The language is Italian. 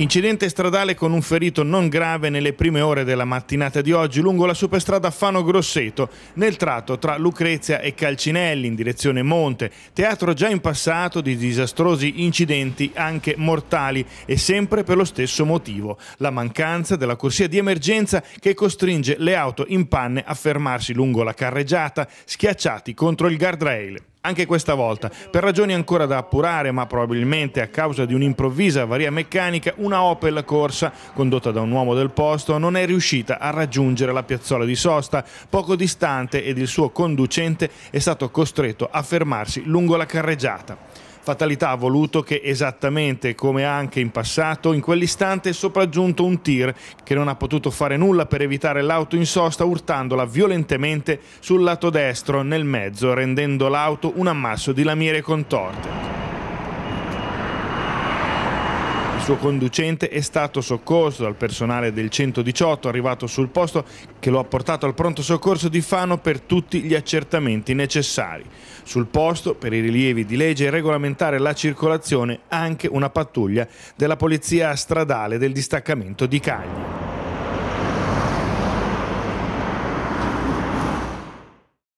Incidente stradale con un ferito non grave nelle prime ore della mattinata di oggi lungo la superstrada Fano Grosseto, nel tratto tra Lucrezia e Calcinelli in direzione Monte, teatro già in passato di disastrosi incidenti anche mortali e sempre per lo stesso motivo, la mancanza della corsia di emergenza che costringe le auto in panne a fermarsi lungo la carreggiata, schiacciati contro il guardrail. Anche questa volta, per ragioni ancora da appurare, ma probabilmente a causa di un'improvvisa avaria meccanica, una Opel corsa, condotta da un uomo del posto, non è riuscita a raggiungere la piazzola di sosta, poco distante ed il suo conducente è stato costretto a fermarsi lungo la carreggiata. Fatalità ha voluto che esattamente come anche in passato, in quell'istante è sopraggiunto un tir che non ha potuto fare nulla per evitare l'auto in sosta urtandola violentemente sul lato destro nel mezzo, rendendo l'auto un ammasso di lamiere contorte. suo conducente è stato soccorso dal personale del 118 arrivato sul posto che lo ha portato al pronto soccorso di Fano per tutti gli accertamenti necessari. Sul posto, per i rilievi di legge e regolamentare la circolazione, anche una pattuglia della polizia stradale del distaccamento di Cagli.